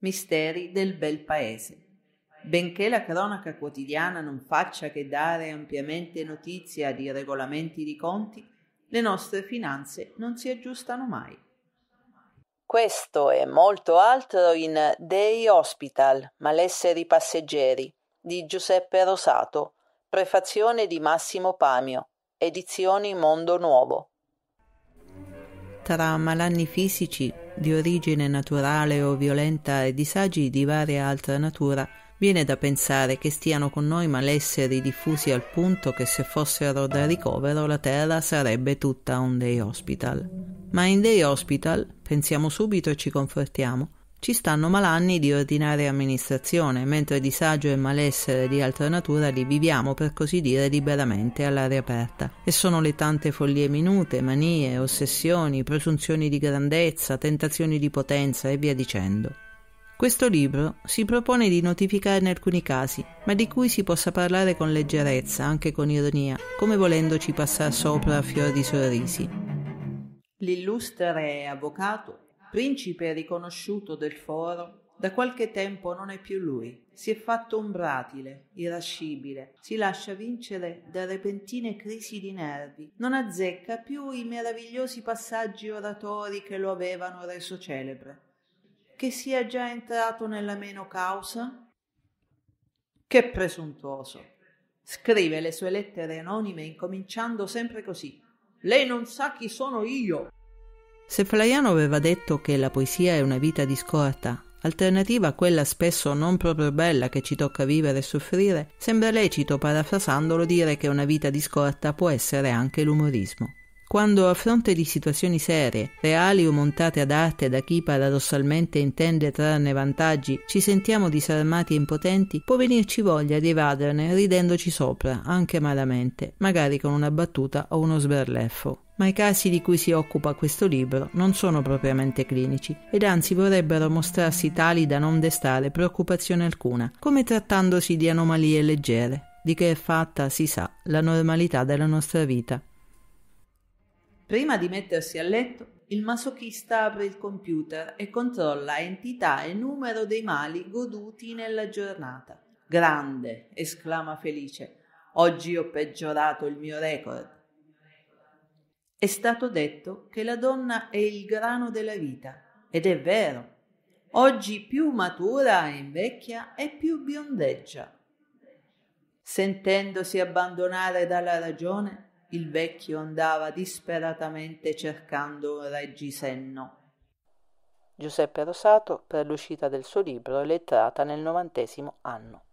Misteri del bel paese. Benché la cronaca quotidiana non faccia che dare ampiamente notizia di regolamenti di conti, le nostre finanze non si aggiustano mai. Questo e molto altro in Dei Hospital, Malesseri Passeggeri, di Giuseppe Rosato, prefazione di Massimo Pamio, edizioni Mondo Nuovo. Tra malanni fisici, di origine naturale o violenta e disagi di varia altra natura, viene da pensare che stiano con noi malesseri diffusi al punto che se fossero da ricovero la terra sarebbe tutta un day hospital. Ma in day hospital pensiamo subito e ci confortiamo ci stanno malanni di ordinaria amministrazione, mentre disagio e malessere di altra natura li viviamo per così dire liberamente all'aria aperta. E sono le tante follie minute, manie, ossessioni, presunzioni di grandezza, tentazioni di potenza e via dicendo. Questo libro si propone di notificarne alcuni casi, ma di cui si possa parlare con leggerezza, anche con ironia, come volendoci passar sopra a fior di sorrisi. L'illustre avvocato principe riconosciuto del foro, da qualche tempo non è più lui. Si è fatto ombratile, irascibile, si lascia vincere da repentine crisi di nervi, non azzecca più i meravigliosi passaggi oratori che lo avevano reso celebre. Che sia già entrato nella meno causa? Che presuntuoso! Scrive le sue lettere anonime incominciando sempre così. Lei non sa chi sono io. Se Flaiano aveva detto che la poesia è una vita di scorta, alternativa a quella spesso non proprio bella che ci tocca vivere e soffrire, sembra lecito, parafrasandolo, dire che una vita di scorta può essere anche l'umorismo. Quando a fronte di situazioni serie, reali o montate ad arte da chi paradossalmente intende trarne vantaggi, ci sentiamo disarmati e impotenti, può venirci voglia di evaderne ridendoci sopra, anche malamente, magari con una battuta o uno sberleffo ma i casi di cui si occupa questo libro non sono propriamente clinici ed anzi vorrebbero mostrarsi tali da non destare preoccupazione alcuna, come trattandosi di anomalie leggere. Di che è fatta, si sa, la normalità della nostra vita. Prima di mettersi a letto, il masochista apre il computer e controlla entità e numero dei mali goduti nella giornata. Grande, esclama felice, oggi ho peggiorato il mio record. È stato detto che la donna è il grano della vita ed è vero. Oggi più matura e invecchia e più biondeggia. Sentendosi abbandonare dalla ragione, il vecchio andava disperatamente cercando un reggisenno. Giuseppe Rosato per l'uscita del suo libro è lettrata nel novantesimo anno.